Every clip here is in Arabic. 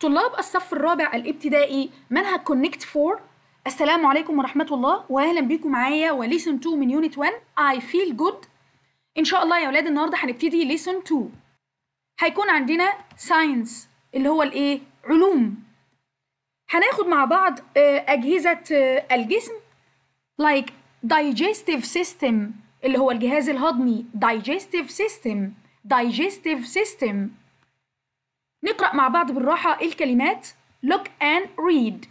طلاب الصف الرابع الابتدائي منهج كونكت 4 السلام عليكم ورحمة الله وأهلا بيكم معايا وليسون 2 من يونت 1 I feel good إن شاء الله يا ولاد النهاردة هنبتدي ليسون 2 هيكون عندنا ساينس اللي هو الإيه؟ علوم هناخد مع بعض آه، أجهزة آه، الجسم like digestive system اللي هو الجهاز الهضمي digestive system digestive system نقرأ مع بعض بالراحة الكلمات look and read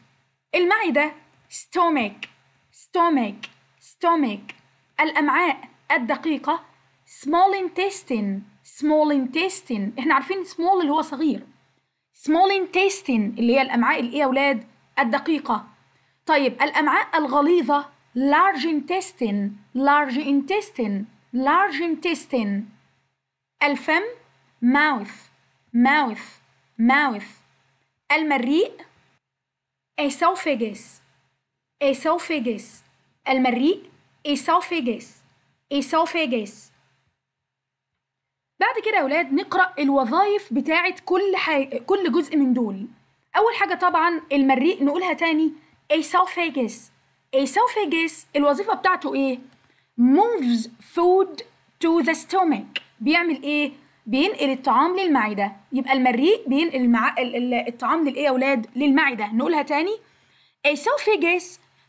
المعدة stomach stomach stomach الأمعاء الدقيقة small intestine small intestine احنا عارفين small اللي هو صغير small intestine اللي هي الأمعاء الإيه يا أولاد الدقيقة طيب الأمعاء الغليظة large intestine large intestine large intestine الفم mouth mouth mouth المريء esophagus esophagus المريء esophagus esophagus بعد كده يا أولاد نقرأ الوظائف بتاعة كل حي... كل جزء من دول أول حاجة طبعا المريء نقولها تاني esophagus esophagus الوظيفة بتاعته إيه؟ moves food to the stomach بيعمل إيه؟ بينقل الطعام للمعده يبقى المريء بينقل المع... الطعام للايه يا اولاد للمعده نقولها تاني esophagus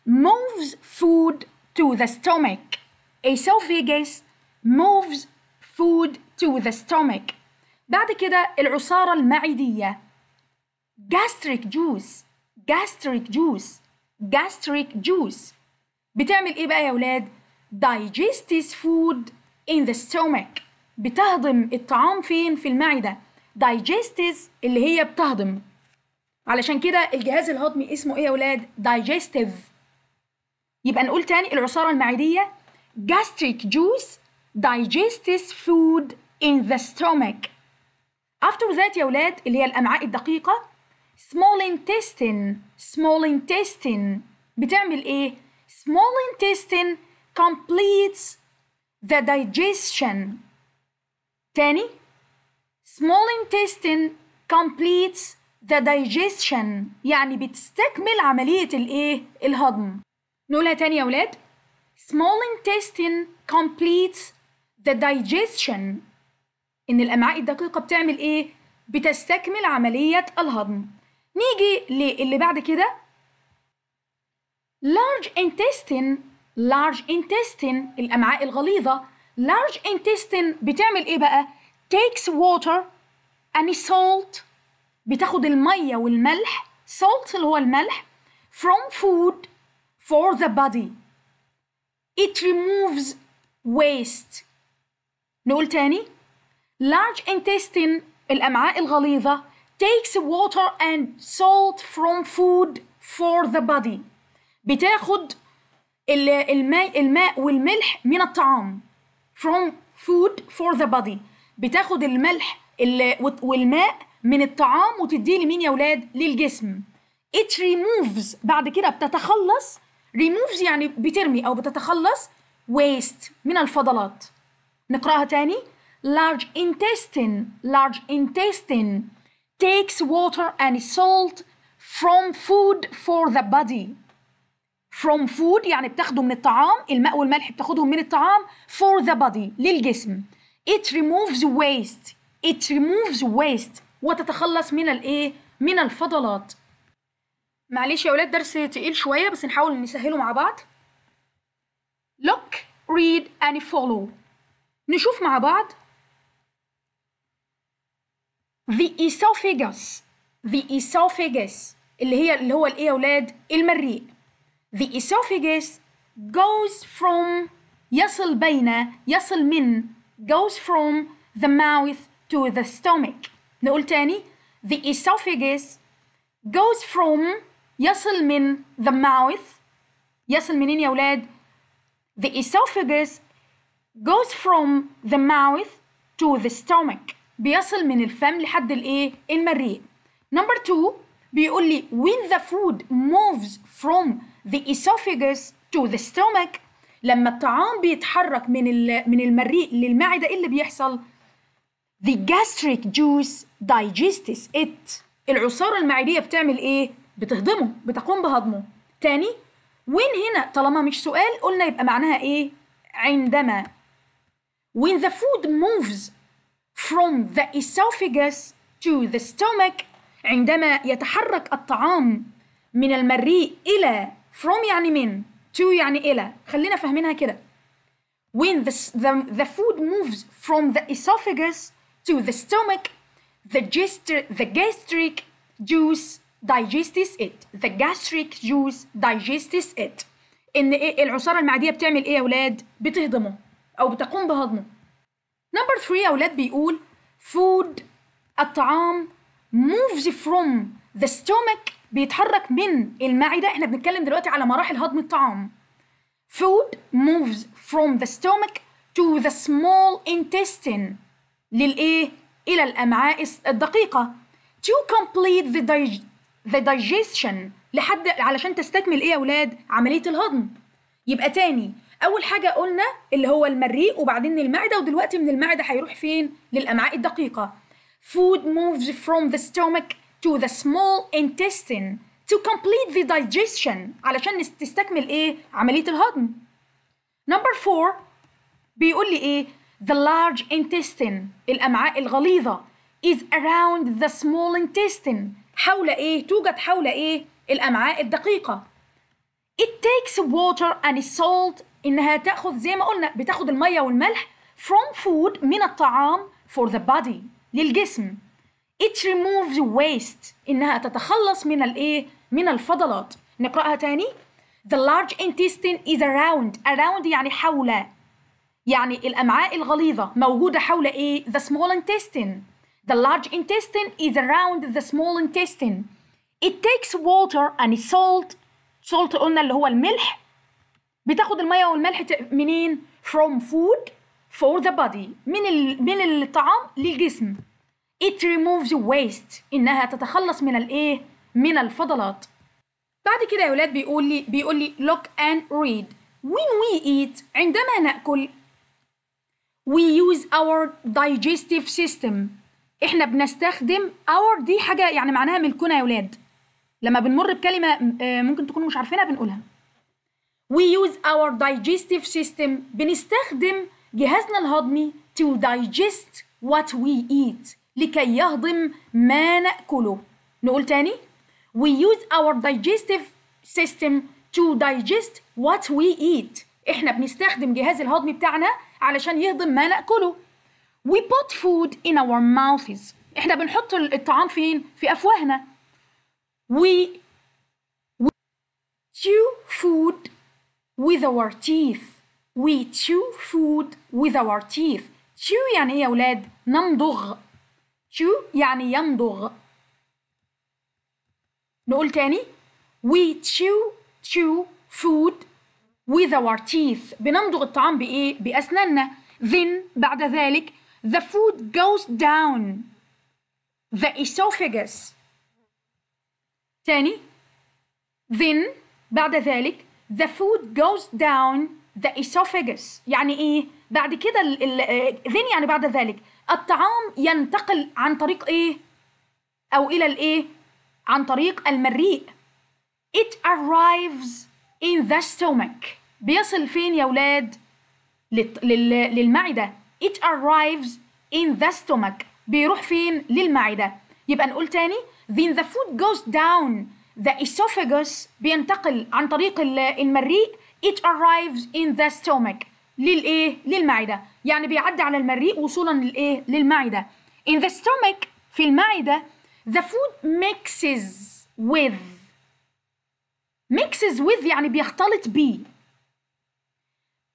moves food to the stomach esophagus moves food to the stomach بعد كده العصارة المعدية gastric juice gastric juice gastric juice بتعمل ايه بقى يا اولاد digests food in the stomach بتهضم الطعام فين في المعدة digestive اللي هي بتهضم علشان كده الجهاز الهضمي اسمه ايه يا ولاد digestive يبقى نقول تاني العصارة المعدية gastric juice digests food in the stomach after that يا ولاد اللي هي الأمعاء الدقيقة small intestine small intestine بتعمل ايه small intestine completes the digestion تاني small intestine completes the digestion يعني بتستكمل عملية الايه؟ الهضم نقولها تاني يا ولاد small intestine completes the digestion إن الأمعاء الدقيقة بتعمل إيه؟ بتستكمل عملية الهضم نيجي للي بعد كده large intestine large intestine الأمعاء الغليظة large intestine بتعمل ايه بقى takes water and salt بتاخد الميه والملح salt اللي هو الملح from food for the body it removes waste نقول تاني large intestine الأمعاء الغليظة takes water and salt from food for the body بتاخد الماء والملح من الطعام from food for the body بتاخد الملح والماء من الطعام وتديه لمين يا ولاد للجسم it removes بعد كده بتتخلص removes يعني بترمي او بتتخلص waste من الفضلات نقراها تاني large intestine large intestine takes water and salt from food for the body from food يعني بتاخده من الطعام الماء والملح بتاخدهم من الطعام for the body للجسم it removes waste it removes waste وتتخلص من الايه من الفضلات معلش يا ولاد درس تقيل شويه بس نحاول نسهله مع بعض look read and follow نشوف مع بعض the esophagus the esophagus اللي هي اللي هو الايه يا ولاد المريء the esophagus goes from يصل بين يصل من goes from the mouth to the stomach نقول تاني the esophagus goes from يصل من the mouth يصل منين يا ولاد the esophagus goes from the mouth to the stomach بيصل من الفم لحد الايه المريء number two بيقول لي when the food moves from the esophagus to the stomach لما الطعام بيتحرك من من المريء للمعده ايه اللي بيحصل the gastric juice digests it العصاره المعديه بتعمل ايه بتهضمه بتقوم بهضمه تاني وين هنا طالما مش سؤال قلنا يبقى معناها ايه عندما when the food moves from the esophagus to the stomach عندما يتحرك الطعام من المريء إلى from يعني من to يعني إلى خلينا فاهمينها كده when the, the, the food moves from the esophagus to the stomach the, gestor, the gastric juice digests it the gastric juice digests it ان ايه العصاره المعديه بتعمل ايه يا اولاد بتهضمه او بتقوم بهضمه نمبر 3 يا اولاد بيقول food الطعام moves from the stomach بيتحرك من المعدة احنا بنتكلم دلوقتي على مراحل هضم الطعام food moves from the stomach to the small intestine للايه الى الامعاء الدقيقة to complete the, dig the digestion لحد علشان تستكمل ايه يا اولاد عملية الهضم يبقى تاني اول حاجة قلنا اللي هو المريء وبعدين المعدة ودلوقتي من المعدة هيروح فين للامعاء الدقيقة Food moves from the stomach to the small intestine to complete the digestion علشان تستكمل ايه عملية الهضم. Number four بيقول لي ايه the large intestine الأمعاء الغليظة is around the small intestine حول ايه توجد حول ايه الأمعاء الدقيقة. It takes water and salt إنها تأخذ زي ما قلنا بتأخذ المية والملح from food من الطعام for the body للجسم it removes waste إنها تتخلص من الإيه؟ من الفضلات نقرأها تاني the large intestine is around around يعني حول يعني الأمعاء الغليظة موجودة حول إيه؟ the small intestine the large intestine is around the small intestine it takes water and salt salt قلنا اللي هو الملح بتاخد المية والملح منين؟ from food for the body من ال... من الطعام للجسم it removes waste انها تتخلص من الايه من الفضلات بعد كده يا ولاد بيقول لي بيقول لي look and read when we eat عندما ناكل we use our digestive system احنا بنستخدم our دي حاجه يعني معناها ملكنا يا ولاد لما بنمر بكلمه آه، ممكن تكونوا مش عارفينها بنقولها we use our digestive system بنستخدم جهازنا الهضمي to digest what we eat لكي يهضم ما نأكله نقول تاني we use our digestive system to digest what we eat احنا بنستخدم جهاز الهضمي بتاعنا علشان يهضم ما نأكله we put food in our mouths احنا بنحط الطعام فين في أفواهنا we, we chew food with our teeth we chew food with our teeth chew يعني ايه يا ولاد نمضغ chew يعني يمضغ نقول تاني we chew chew food with our teeth بنمضغ الطعام بايه باسناننا then بعد ذلك the food goes down the esophagus تاني then بعد ذلك the food goes down ذا esophagus يعني ايه بعد كده ذن آه، يعني بعد ذلك الطعام ينتقل عن طريق ايه او الى الايه عن طريق المريء it arrives in the stomach بيصل فين يا ولاد للمعدة it arrives in the stomach بيروح فين للمعدة يبقى نقول تاني then the food goes down the esophagus بينتقل عن طريق المريء it arrives in the stomach للايه للمعده يعني بيعدي على المريء وصولا للايه للمعده in the stomach في المعده the food mixes with mixes with يعني بيختلط بيه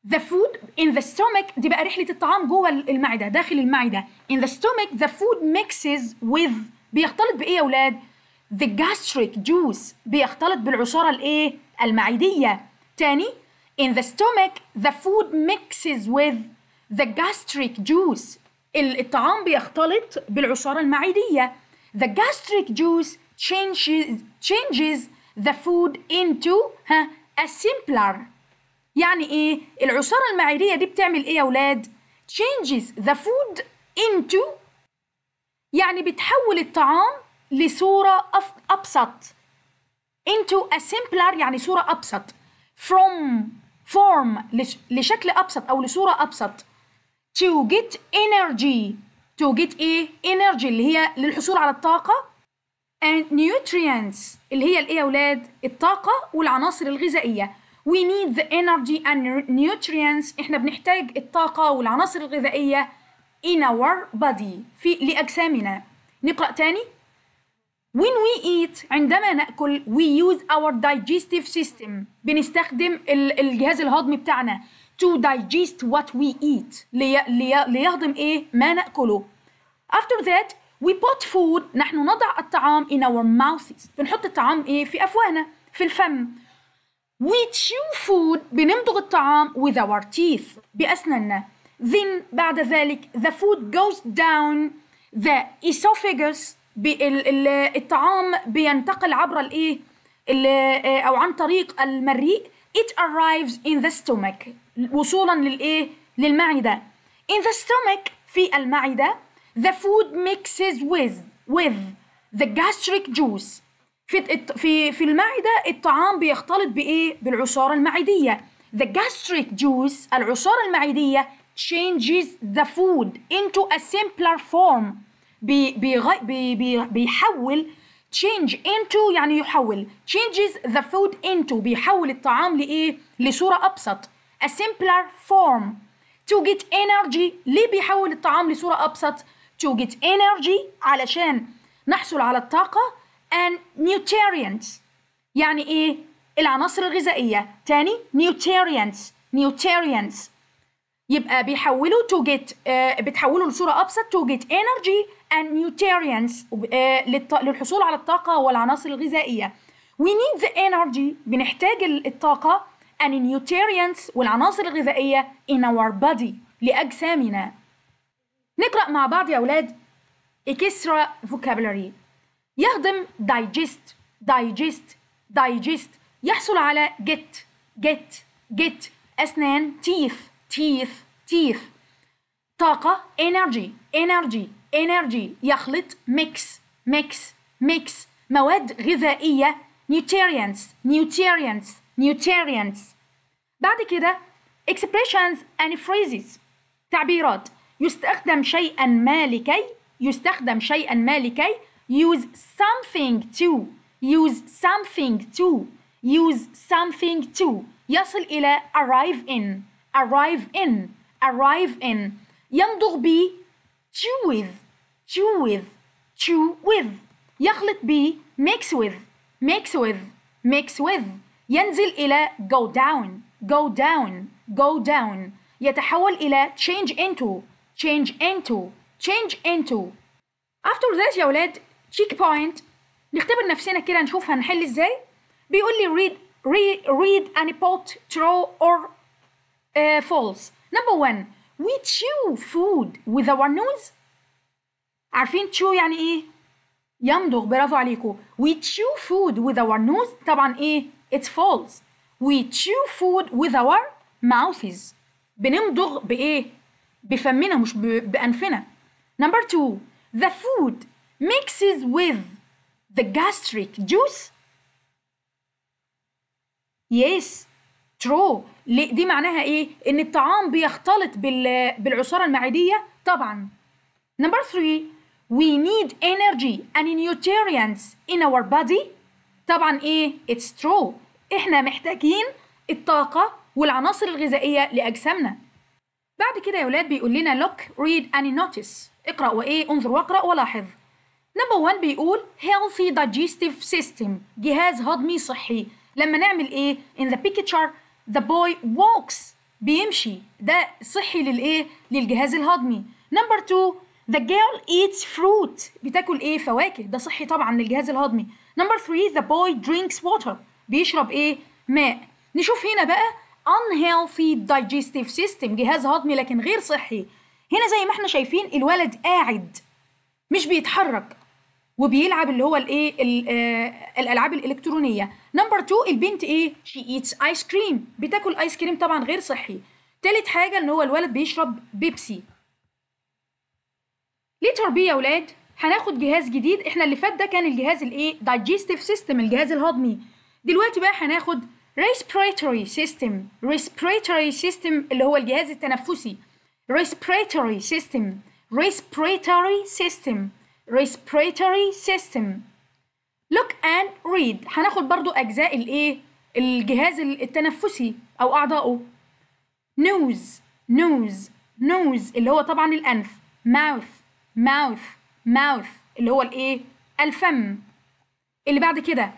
the food in the stomach دي بقى رحله الطعام جوه المعده داخل المعده in the stomach the food mixes with بيختلط بايه يا اولاد the gastric juice بيختلط بالعصاره الايه المعديه تاني in the stomach the food mixes with the gastric juice الطعام بيختلط بالعصارة المعدية the gastric juice changes changes the food into ها a simpler يعني ايه العصارة المعدية دي بتعمل ايه يا ولاد changes the food into يعني بتحول الطعام لصورة أبسط into a simpler يعني صورة أبسط from form لشكل أبسط أو لصورة أبسط to get energy to get إيه energy اللي هي للحصول على الطاقة and nutrients اللي هي الإيه يا أولاد الطاقة والعناصر الغذائية we need the energy and nutrients إحنا بنحتاج الطاقة والعناصر الغذائية in our body في لأجسامنا نقرأ تاني when we eat عندما ناكل we use our digestive system بنستخدم الجهاز الهضمي بتاعنا to digest what we eat لي لي ليهضم ايه ما ناكله after that we put food نحن نضع الطعام in our mouths بنحط الطعام ايه في افواهنا في الفم we chew food بنمضغ الطعام with our teeth باسناننا then بعد ذلك the food goes down the esophagus الطعام بينتقل عبر الايه آه، او عن طريق المريء it arrives in the stomach وصولا للايه للمعده in the stomach في المعده the food mixes with with the gastric juice في في في المعده الطعام بيختلط بايه بالعصاره المعديه the gastric juice العصاره المعديه changes the food into a simpler form بي بيغي بي بي بيحول change into يعني يحول changes the food into بيحول الطعام لإيه؟ لصورة أبسط a simpler form to get energy ليه بيحول الطعام لصورة أبسط؟ to get energy علشان نحصل على الطاقة and nutrients يعني إيه؟ العناصر الغذائية تاني nutrients nutrients يبقى بيحولوا to get uh, بتحولوا لصورة أبسط to get energy and nutrients للحصول على الطاقة والعناصر الغذائية we need the energy بنحتاج الطاقة and nutrients والعناصر الغذائية in our body لأجسامنا نقرأ مع بعض يا أولاد إكسرا vocabulary يهضم digest digest digest يحصل على get get get أسنان teeth teeth teeth طاقة energy energy energy يخلط mix mix mix مواد غذائية nutrients nutrients nutrients بعد كده expressions and phrases تعبيرات يستخدم شيئا ما لكي يستخدم شيئا ما لكي use something to use something to use something to يصل إلى arrive in arrive in arrive in يمضغ ب to with chew with chew with يخلط ب mix with mix with mix with ينزل إلى go down go down go down يتحول إلى change into change into change into after this, يا ولاد check نختبر نفسنا كده نشوف هنحل ازاي بيقول لي read read, read and put, true or uh, false number one we chew food with our nose عارفين تشو يعني ايه يمضغ برافو عليكم we chew food with our nose طبعا ايه it's false we chew food with our mouths بنمضغ بايه بفمنا مش بانفنا number two the food mixes with the gastric juice yes true دي معناها ايه ان الطعام بيختلط بالعصاره المعديه طبعا number three we need energy and nutrients in our body طبعا ايه it's true احنا محتاجين الطاقة والعناصر الغذائية لأجسامنا بعد كده يا ولاد بيقول لنا look read and notice اقرأ وايه انظر واقرأ ولاحظ نمبر 1 بيقول healthy digestive system جهاز هضمي صحي لما نعمل ايه in the picture the boy walks بيمشي ده صحي للايه للجهاز الهضمي نمبر 2 The girl eats fruit بتاكل ايه فواكه ده صحي طبعا للجهاز الهضمي Number three, the boy drinks water بيشرب ايه ماء نشوف هنا بقى unhealthy digestive system جهاز هضمي لكن غير صحي هنا زي ما احنا شايفين الولد قاعد مش بيتحرك وبيلعب اللي هو الايه آه، الالعاب الالكترونيه نمبر 2 البنت ايه شي ايتس ايس كريم بتاكل ايس كريم طبعا غير صحي تالت حاجه ان هو الولد بيشرب بيبسي ليه تربيه يا ولاد هناخد جهاز جديد احنا اللي فات ده كان الجهاز الايه دايجستيف سيستم الجهاز الهضمي دلوقتي بقى هناخد respiratory system respiratory system اللي هو الجهاز التنفسي respiratory system respiratory system respiratory system look and read هناخد برضو اجزاء الايه الجهاز التنفسي او اعضائه nose nose nose اللي هو طبعا الانف mouth mouth mouth اللي هو الايه الفم اللي بعد كده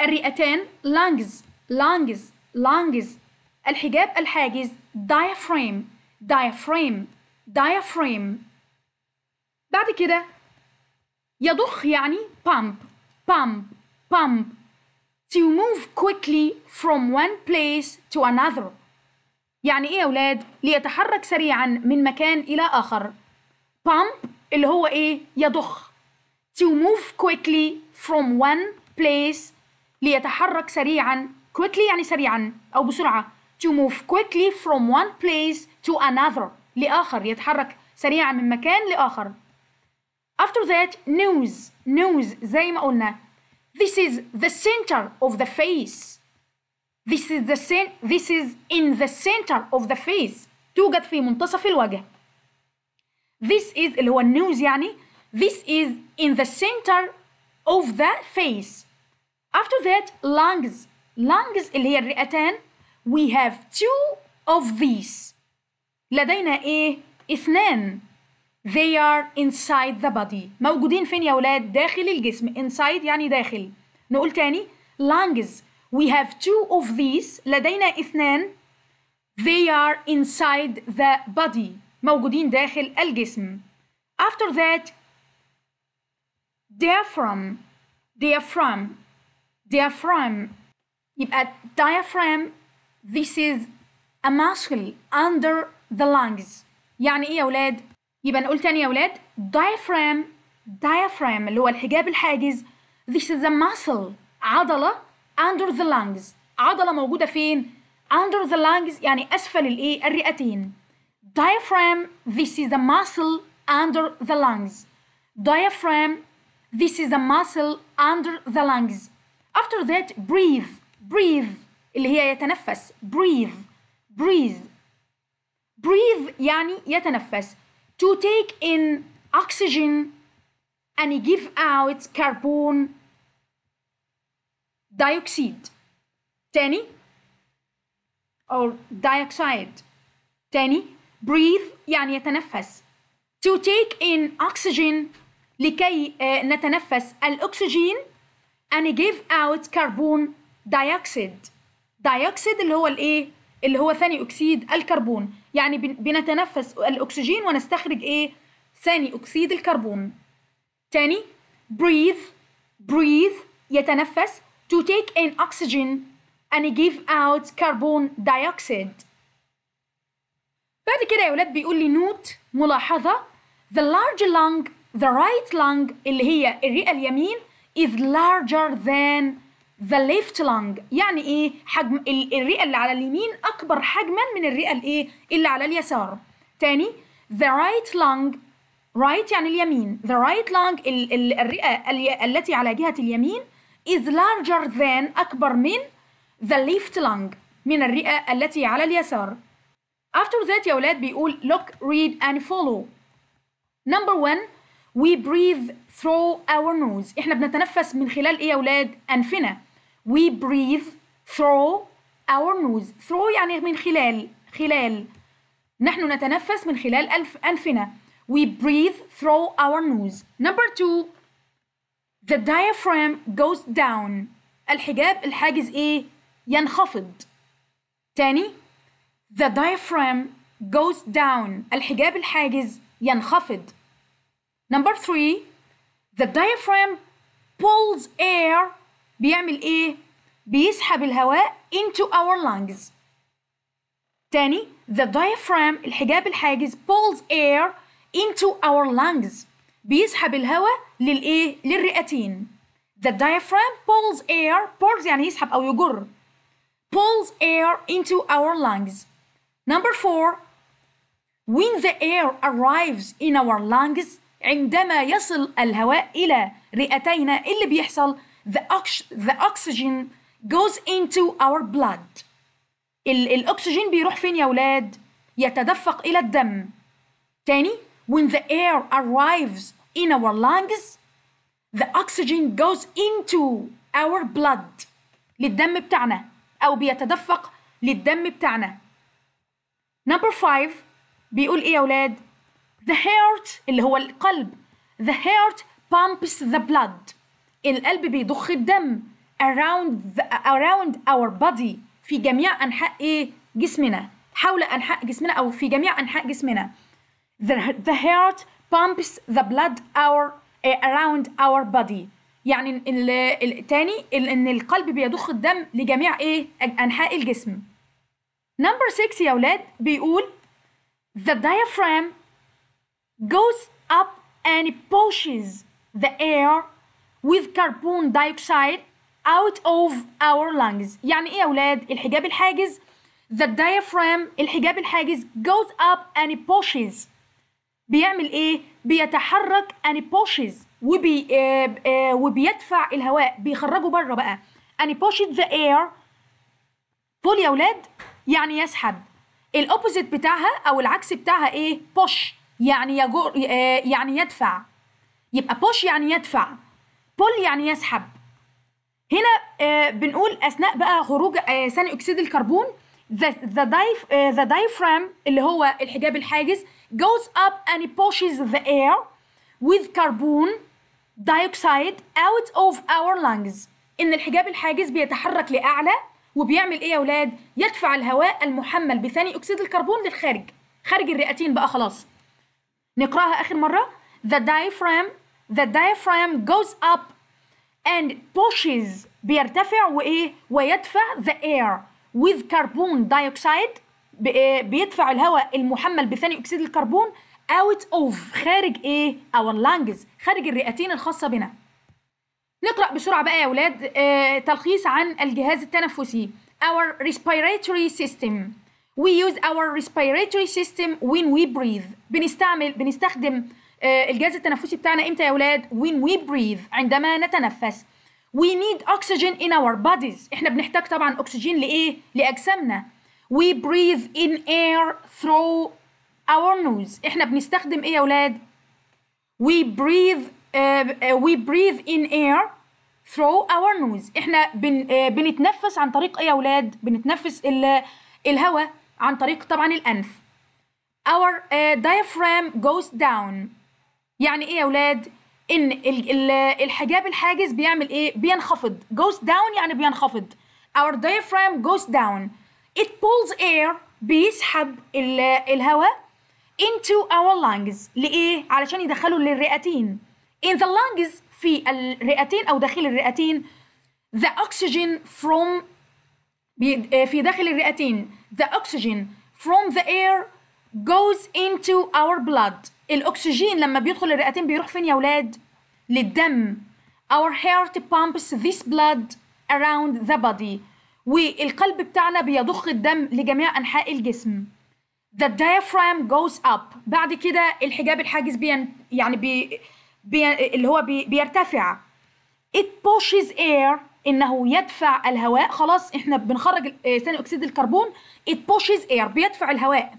الرئتان lungs lungs lungs الحجاب الحاجز diaphragm diaphragm diaphragm بعد كده يضخ يعني pump pump pump to move quickly from one place to another يعني ايه يا اولاد ليتحرك سريعا من مكان الى اخر pump اللي هو ايه يضخ to move quickly from one place ليتحرك سريعا quickly يعني سريعا أو بسرعة to move quickly from one place to another لآخر يتحرك سريعا من مكان لآخر after that news news زي ما قلنا this is the center of the face this is the this is in the center of the face توجد في منتصف الوجه this is اللي هو النوز يعني this is in the center of the face after that lungs lungs اللي هي الرئتان we have two of these لدينا ايه اثنان they are inside the body موجودين فين يا ولاد داخل الجسم inside يعني داخل نقول تاني lungs we have two of these لدينا اثنان they are inside the body موجودين داخل الجسم after that diaphragm diaphragm diaphragm يبقى diaphragm this is a muscle under the lungs يعني ايه يا ولاد يبقى نقول تاني يا ولاد diaphragm diaphragm اللي هو الحجاب الحاجز this is a muscle عضلة under the lungs عضلة موجودة فين under the lungs يعني أسفل الإيه الرئتين Diaphragm, this is the muscle under the lungs. Diaphragm, this is the muscle under the lungs. After that, breathe, breathe, اللي هي يتنفس, breathe, breathe. Breathe يعني يتنفس. To take in oxygen and give out carbon dioxide. تاني or dioxide. تاني breathe يعني يتنفس to take in oxygen لكي آه، نتنفس الأكسجين and give out carbon dioxide dioxide اللي هو الايه اللي هو ثاني أكسيد الكربون يعني بنتنفس الأكسجين ونستخرج ايه ثاني أكسيد الكربون تاني breathe breathe يتنفس to take in oxygen and give out carbon dioxide بعد كده يا ولاد بيقول لي نوت ملاحظة the large lung the right lung اللي هي الرئة اليمين is larger than the left lung يعني ايه حجم الرئة اللي على اليمين أكبر حجما من الرئة الايه اللي على اليسار تاني the right lung right يعني اليمين the right lung الرئة التي على جهة اليمين is larger than أكبر من the left lung من الرئة التي على اليسار after that يا ولاد بيقول look read and follow number one we breathe through our nose احنا بنتنفس من خلال ايه يا ولاد انفنا we breathe through our nose through يعني من خلال خلال نحن نتنفس من خلال أنف أنفنا we breathe through our nose number two the diaphragm goes down الحجاب الحاجز ايه ينخفض تاني the diaphragm goes down الحجاب الحاجز ينخفض Number three The diaphragm pulls air بيعمل إيه؟ بيسحب الهواء into our lungs تاني The diaphragm الحجاب الحاجز pulls air into our lungs بيسحب الهواء للإيه؟ للرئتين The diaphragm pulls air pulls يعني يسحب أو يجر pulls air into our lungs Number four, when the air arrives in our lungs عندما يصل الهواء إلى رئتينا اللي بيحصل the, oxygen goes into our blood ال الأكسجين بيروح فين يا ولاد؟ يتدفق إلى الدم تاني when the air arrives in our lungs the oxygen goes into our blood للدم بتاعنا أو بيتدفق للدم بتاعنا نمبر 5 بيقول ايه يا اولاد the heart اللي هو القلب the heart pumps the blood القلب بيضخ الدم around the, around our body في جميع انحاء ايه جسمنا حول انحاء جسمنا او في جميع انحاء جسمنا the, the heart pumps the blood our eh, around our body يعني التاني ان القلب بيضخ الدم لجميع ايه انحاء الجسم Number 6 يا أولاد بيقول The diaphragm goes up and pushes the air with carbon dioxide out of our lungs يعني إيه يا أولاد الحجاب الحاجز The diaphragm الحجاب الحاجز goes up and pushes بيعمل إيه؟ بيتحرك and pushes وبي, آه آه وبيدفع الهواء بيخرجه بره بقى and pushes the air قول يا أولاد يعني يسحب الاوبوزيت بتاعها او العكس بتاعها ايه بوش يعني يجر آه، يعني يدفع يبقى بوش يعني يدفع بول يعني يسحب هنا آه، بنقول اثناء بقى خروج آه، ثاني اكسيد الكربون ذا ذا diaphragm اللي هو الحجاب الحاجز goes up and pushes the air with carbon dioxide out of our lungs ان الحجاب الحاجز بيتحرك لاعلى وبيعمل ايه يا اولاد يدفع الهواء المحمل بثاني اكسيد الكربون للخارج خارج الرئتين بقى خلاص نقراها اخر مره the diaphragm the diaphragm goes up and pushes بيرتفع وايه ويدفع the air with carbon dioxide إيه؟ بيدفع الهواء المحمل بثاني اكسيد الكربون out of خارج ايه our lungs خارج الرئتين الخاصه بنا نقرأ بسرعة بقى يا ولاد آه تلخيص عن الجهاز التنفسي our respiratory system we use our respiratory system when we breathe بنستعمل بنستخدم آه الجهاز التنفسي بتاعنا امتى يا ولاد when we breathe عندما نتنفس we need oxygen in our bodies احنا بنحتاج طبعا اكسجين لايه لاجسامنا we breathe in air through our nose احنا بنستخدم ايه يا ولاد we breathe آه، آه، we breathe in air through our nose احنا بن آه، بنتنفس عن طريق ايه يا اولاد بنتنفس الهواء عن طريق طبعا الانف our diaphragm goes down يعني ايه يا اولاد ان الحجاب الحاجز بيعمل ايه بينخفض goes down يعني بينخفض our diaphragm goes down it pulls air بيسحب الهواء into our lungs لإيه؟ علشان يدخلوا للرئتين in the lungs في الرئتين أو داخل الرئتين the oxygen from آه، في داخل الرئتين the oxygen from the air goes into our blood الأكسجين لما بيدخل الرئتين بيروح فين يا ولاد؟ للدم our heart pumps this blood around the body والقلب بتاعنا بيضخ الدم لجميع أنحاء الجسم the diaphragm goes up بعد كده الحجاب الحاجز بين يعني بي بي اللي هو بيرتفع it pushes air انه يدفع الهواء خلاص احنا بنخرج آه، ثاني اكسيد الكربون it pushes air بيدفع الهواء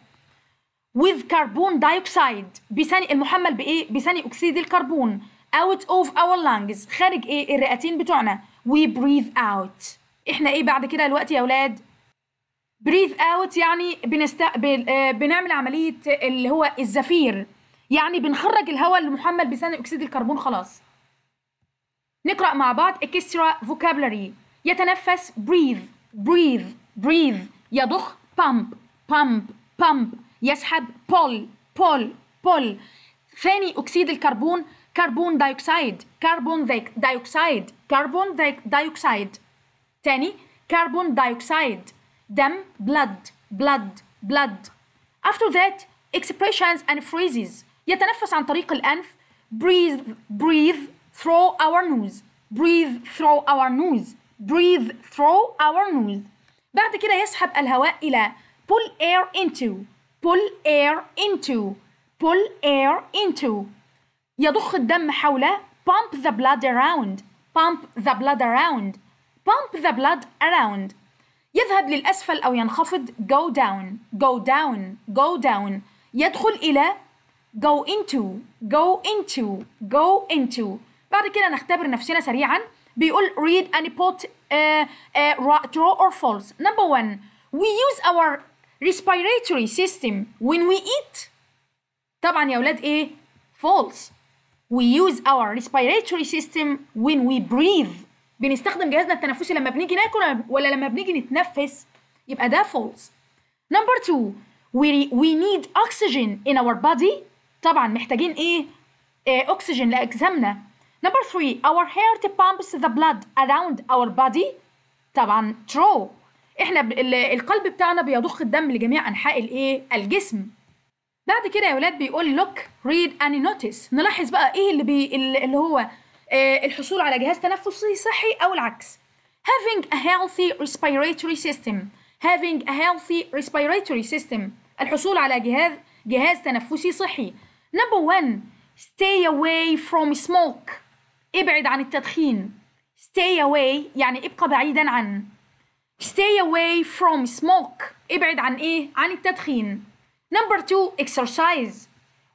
with carbon dioxide بثاني المحمل بايه بثاني اكسيد الكربون out of our lungs خارج ايه الرئتين بتوعنا we breathe out احنا ايه بعد كده دلوقتي يا اولاد breathe out يعني بنست... آه، بنعمل عمليه اللي هو الزفير يعني بنخرج الهواء المحمل بثاني اكسيد الكربون خلاص نقرا مع بعض extra vocabulary يتنفس breathe breathe breathe يضخ pump pump pump يسحب pull pull pull ثاني اكسيد الكربون كربون دايوكسيد كربون دايوكسيد كربون دايوكسيد ثاني كربون دايوكسيد دم blood blood blood after that expressions and phrases يتنفس عن طريق الأنف breathe breathe through our nose breathe through our nose breathe through our nose بعد كده يسحب الهواء إلى pull air into pull air into pull air into يضخ الدم حوله pump the blood around pump the blood around pump the blood around يذهب للأسفل أو ينخفض go down go down go down يدخل إلى go into go into go into بعد كده نختبر نفسنا سريعا بيقول read and put uh, uh, true or false number one we use our respiratory system when we eat طبعا يا أولاد ايه false we use our respiratory system when we breathe بنستخدم جهازنا التنفسي لما بنيجي ناكل ولا لما بنيجي نتنفس يبقى ده false number two we, we need oxygen in our body طبعا محتاجين ايه, إيه، اكسجين لاجسامنا نمبر 3 our heart pumps the blood around our body طبعا true احنا القلب بتاعنا بيضخ الدم لجميع انحاء الايه الجسم بعد كده يا ولاد بيقول look read and notice نلاحظ بقى ايه اللي بي اللي هو إيه، الحصول على جهاز تنفسي صحي او العكس having a healthy respiratory system having a healthy respiratory system الحصول على جهاز جهاز تنفسي صحي نمبر 1 stay away from smoke ابعد عن التدخين stay away يعني ابقى بعيدا عن stay away from smoke ابعد عن ايه عن التدخين نمبر 2 exercise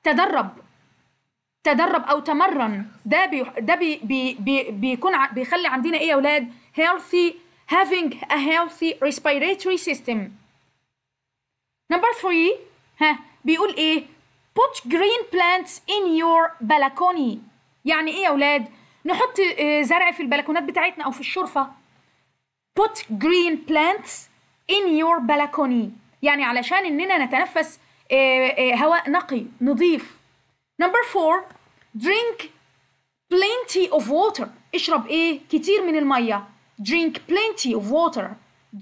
تدرب تدرب او تمرن ده بي ده بي بي بي بيكون بيخلي عندنا ايه يا اولاد healthy having a healthy respiratory system number 3 ها بيقول ايه put green plants in your balcony يعني ايه يا اولاد نحط زرع في البلكونات بتاعتنا او في الشرفه put green plants in your balcony يعني علشان اننا نتنفس هواء نقي نظيف number four drink plenty of water اشرب ايه كتير من الميه drink plenty of water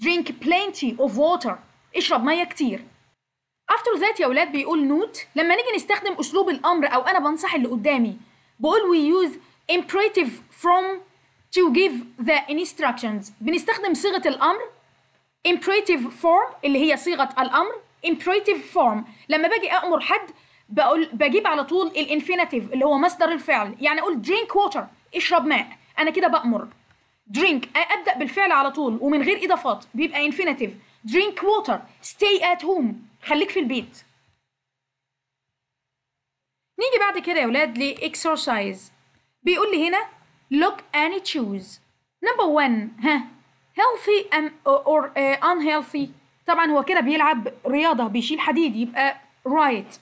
drink plenty of water اشرب ميه كتير افتر ذات يا ولاد بيقول نوت لما نيجي نستخدم اسلوب الامر او انا بنصح اللي قدامي بقول we use imperative from to give the instructions بنستخدم صيغه الامر imperative form اللي هي صيغه الامر imperative form لما باجي امر حد بقول بجيب على طول الانفينيتيف اللي هو مصدر الفعل يعني اقول drink water اشرب ماء انا كده بامر drink ابدا بالفعل على طول ومن غير اضافات بيبقى infinitive drink water stay at home خليك في البيت نيجي بعد كده يا ولاد لإكسرسايز بيقول لي هنا look and choose number one ها healthy and or uh, unhealthy طبعا هو كده بيلعب رياضة بيشيل حديد يبقى right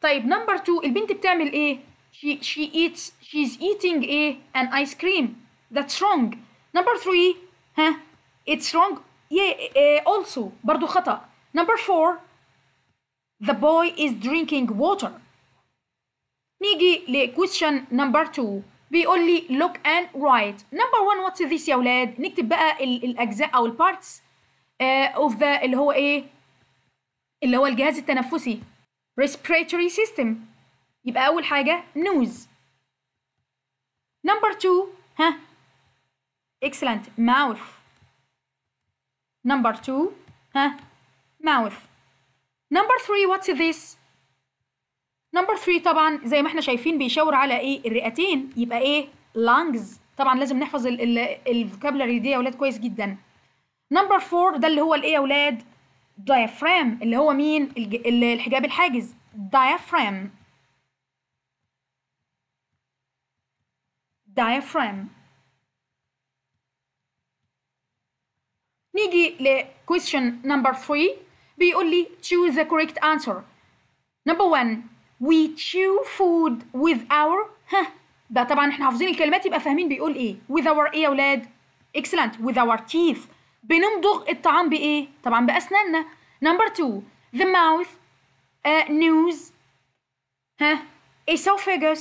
طيب number two البنت بتعمل ايه she, she eats she's eating ايه an ice cream that's wrong number three ها it's wrong yeah, uh, also برضو خطأ number four The boy is drinking water. نيجي لquestion number two. We only look and write. Number one, what's this you أولاد؟ نكتب بقى الأجزاء أو parts of the اللي هو إيه؟ اللي هو الجهاز التنفسي. Respiratory system. يبقى أول حاجة nose. Number two, ها؟ Excellent, mouth. Number two, ها؟ Mouth. نمبر 3 واتس ذيس نمبر 3 طبعا زي ما احنا شايفين بيشاور على ايه الرئتين يبقى ايه لانجز طبعا لازم نحفظ الفوكابلري دي يا اولاد كويس جدا نمبر 4 ده اللي هو الايه يا اولاد diaphragm اللي هو مين الحجاب الحاجز diaphragm diaphragm نيجي لكويشن نمبر 3 بيقول لي choose the correct answer number one we chew food with our ها ده طبعا احنا حافظين الكلمات يبقى فاهمين بيقول ايه with our ايه يا اولاد excellent with our teeth بنمضغ الطعام بايه طبعا باسناننا number two the mouth uh, nose ها esophagus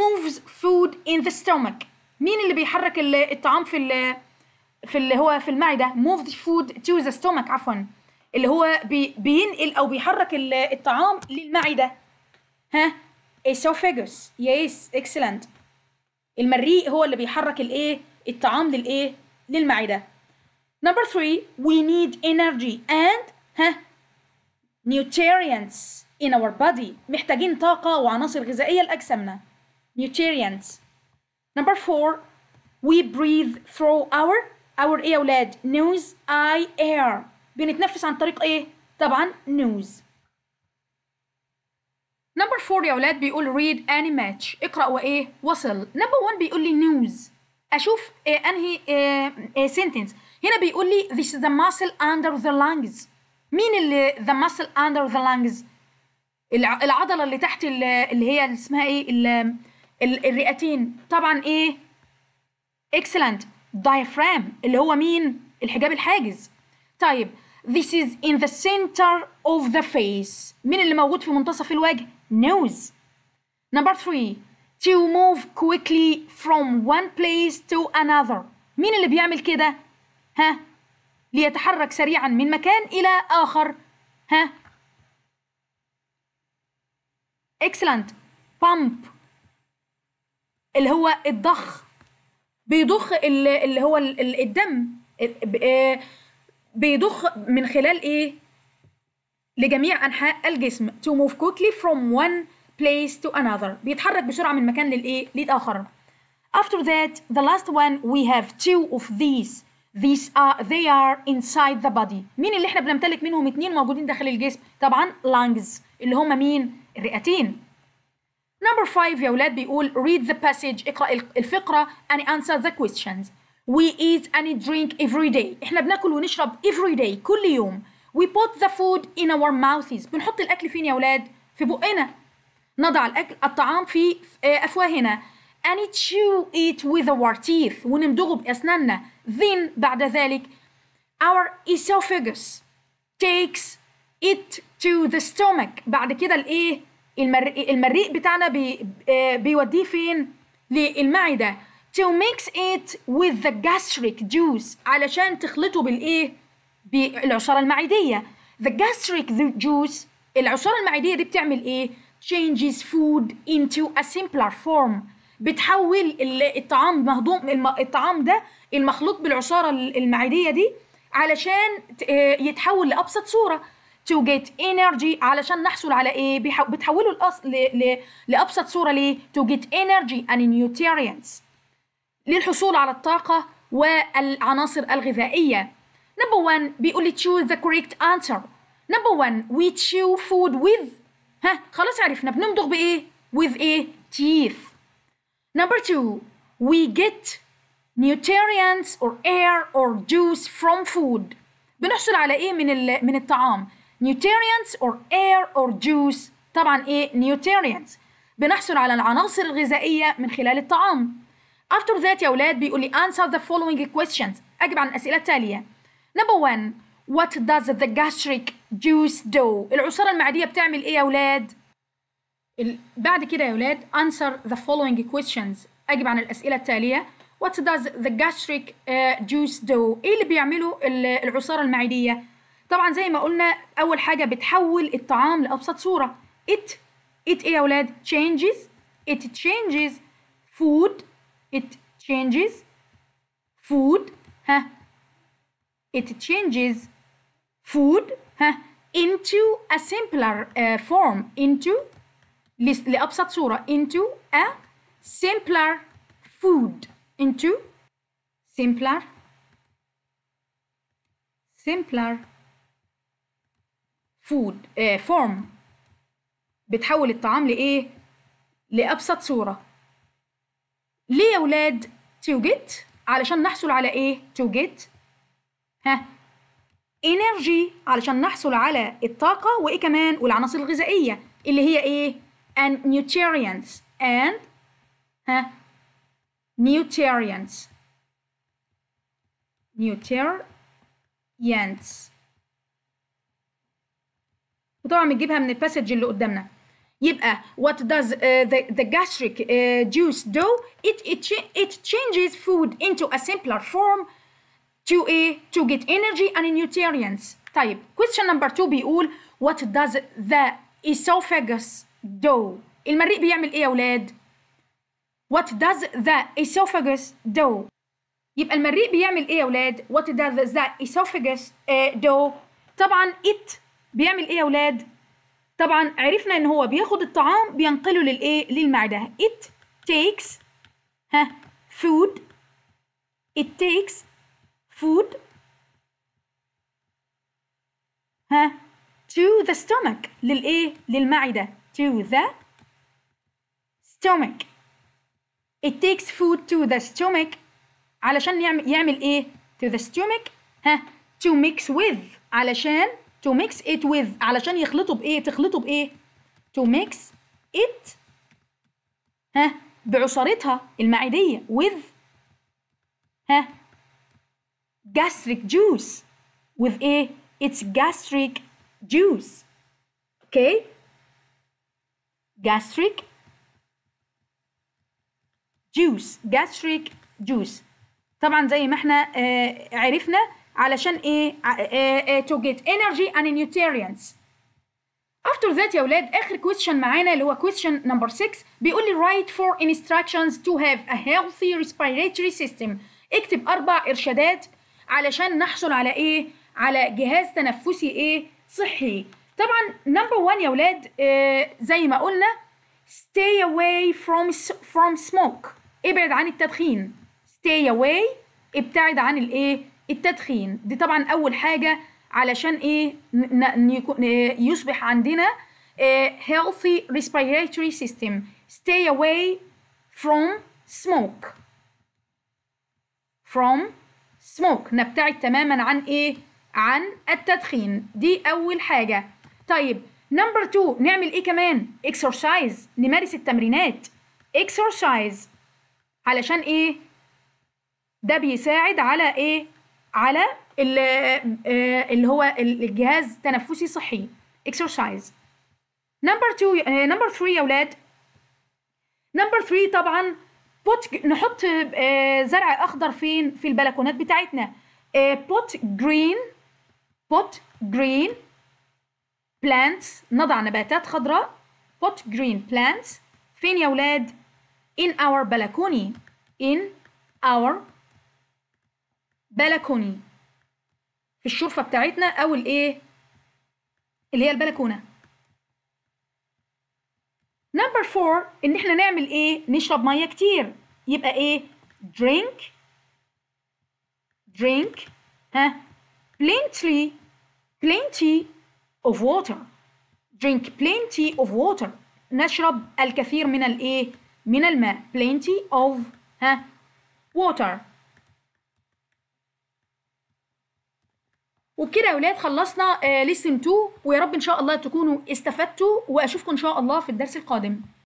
moves food in the stomach مين اللي بيحرك الطعام في ال في اللي هو في المعده moves food to the stomach عفوا اللي هو بي بينقل او بيحرك الطعام للمعده ها esophagus يس اكسلنت المريء هو اللي بيحرك الايه الطعام للايه للمعده number 3 we need energy and ها nutrients in our body محتاجين طاقة وعناصر غذائية لأجسامنا nutrients number four we breathe through our our إيه يا أولاد nose eye air بنتنفس عن طريق ايه طبعا نوز نمبر فور يا ولاد بيقول ريد اني ماتش اقرا وايه وصل نمبر 1 بيقول لي نوز اشوف إيه انهي سنتنس إيه إيه هنا بيقول لي this is the muscle under the lungs مين اللي the muscle under the lungs العضله اللي تحت اللي هي اسمها ايه الرئتين طبعا ايه excellent diaphragm اللي هو مين الحجاب الحاجز طيب This is in the center of the face. مين اللي موجود في منتصف الوجه؟ Nose. Number three. To move quickly from one place to another. مين اللي بيعمل كده؟ ها؟ ليتحرك سريعا من مكان إلى آخر. ها؟ Excellent. Pump. اللي هو الضخ. بيضخ اللي هو الدم. آه، بيضخ من خلال ايه لجميع انحاء الجسم to move quickly from one place to another بيتحرك بسرعه من مكان للايه للاخر after that the last one we have two of these these are they are inside the body مين اللي احنا بنمتلك منهم اتنين موجودين داخل الجسم طبعا lungs اللي هم مين الرئتين number five يا ولاد بيقول read the passage اقرا الفقره and answer the questions we eat and drink every day احنا بناكل ونشرب every day كل يوم we put the food in our mouths بنحط الاكل فين يا اولاد في بقنا نضع الاكل الطعام في آه، افواهنا and chew it with our teeth ونمضغه باسناننا then بعد ذلك our esophagus takes it to the stomach بعد كده الايه المريء, بتاعنا آه، بيوديه فين للمعده to mix it with the gastric juice علشان تخلطه بالايه بالعصاره المعديه the gastric juice العصاره المعديه دي بتعمل ايه changes food into a simpler form بتحول الطعام مهضوم الطعام ده المخلوط بالعصاره المعديه دي علشان آه، يتحول لابسط صوره to get energy علشان نحصل على ايه بتحوله لابسط صوره ليه to get energy and nutrients للحصول على الطاقة والعناصر الغذائية Number one بيقول لي choose the correct answer Number one we chew food with ها خلاص عرفنا بنمضغ بإيه with إيه teeth Number two we get nutrients or air or juice from food بنحصل على ايه من من الطعام nutrients or air or juice طبعا ايه nutrients بنحصل على العناصر الغذائيه من خلال الطعام After that يا أولاد بيقول لي answer the following questions أجب عن الأسئلة التالية Number one What does the gastric juice do العصارة المعدية بتعمل إيه يا أولاد بعد كده يا أولاد answer the following questions أجب عن الأسئلة التالية What does the gastric uh, juice do إيه اللي بيعمله العصارة المعدية طبعا زي ما قلنا أول حاجة بتحول الطعام لأبسط صورة It It إيه يا أولاد changes It changes food It changes food. Huh? It changes food huh? into a simpler uh, form. Into لأبسط صورة into a simpler food. Into simpler simpler food uh, form بتحول الطعام لإيه؟ لأبسط صورة ليه يا ولاد to get علشان نحصل على ايه to get ها energy علشان نحصل على الطاقة وايه كمان والعناصر الغذائية اللي هي ايه and nutrients and ها nutrients nutrients وطبعا بنجيبها من الباسج اللي قدامنا يبقى what does uh, the, the gastric uh, juice do it, it it changes food into a simpler form to a to get energy and nutrients طيب question number two بيقول what does the esophagus do المريء بيعمل ايه يا اولاد what does the esophagus do يبقى المريء بيعمل ايه يا اولاد what does the esophagus uh, do طبعا it بيعمل ايه يا اولاد طبعا عرفنا ان هو بياخد الطعام بينقله للايه للمعده it takes ها food it takes food ها to the stomach للايه للمعده to the stomach it takes food to the stomach علشان يعمل يعمل ايه to the stomach ها to mix with علشان to mix it with علشان يخلطوا بايه تخلطوا بايه to mix it ها بعصارتها المعديه with ها gastric juice with ايه it's gastric juice okay gastric juice gastric juice طبعا زي ما احنا آه عرفنا علشان ايه to get energy and nutrients After that يا ولاد آخر question معانا اللي هو question number 6 بيقول لي write for instructions to have a healthy respiratory system اكتب أربع إرشادات علشان نحصل على إيه؟ على جهاز تنفسي إيه؟ صحي طبعا number 1 يا ولاد آه زي ما قلنا stay away from from smoke ابعد عن التدخين stay away ابتعد عن الإيه؟ التدخين دي طبعا اول حاجه علشان ايه يصبح عندنا آه، healthy respiratory system stay away from smoke from smoke نبتعد تماما عن ايه عن التدخين دي اول حاجه طيب نمبر 2 نعمل ايه كمان exercise نمارس التمرينات exercise علشان ايه ده بيساعد على ايه على آه، اللي هو الجهاز التنفسي صحي اكسرسايز نمبر 2 نمبر 3 يا اولاد نمبر 3 طبعا بوت نحط آه، زرع اخضر فين في البلكونات بتاعتنا بوت جرين بوت جرين بلانتس نضع نباتات خضراء بوت جرين بلانتس فين يا اولاد in our balcony in our بلكوني في الشرفه بتاعتنا او الايه اللي هي البلكونه نمبر 4 ان احنا نعمل ايه نشرب ميه كتير يبقى ايه drink drink ها plenty plenty of water drink plenty of water نشرب الكثير من الايه من الماء plenty of ها water وبكده يا ولاد خلصنا ليسن آه، 2 ويا رب ان شاء الله تكونوا استفدتوا واشوفكم ان شاء الله في الدرس القادم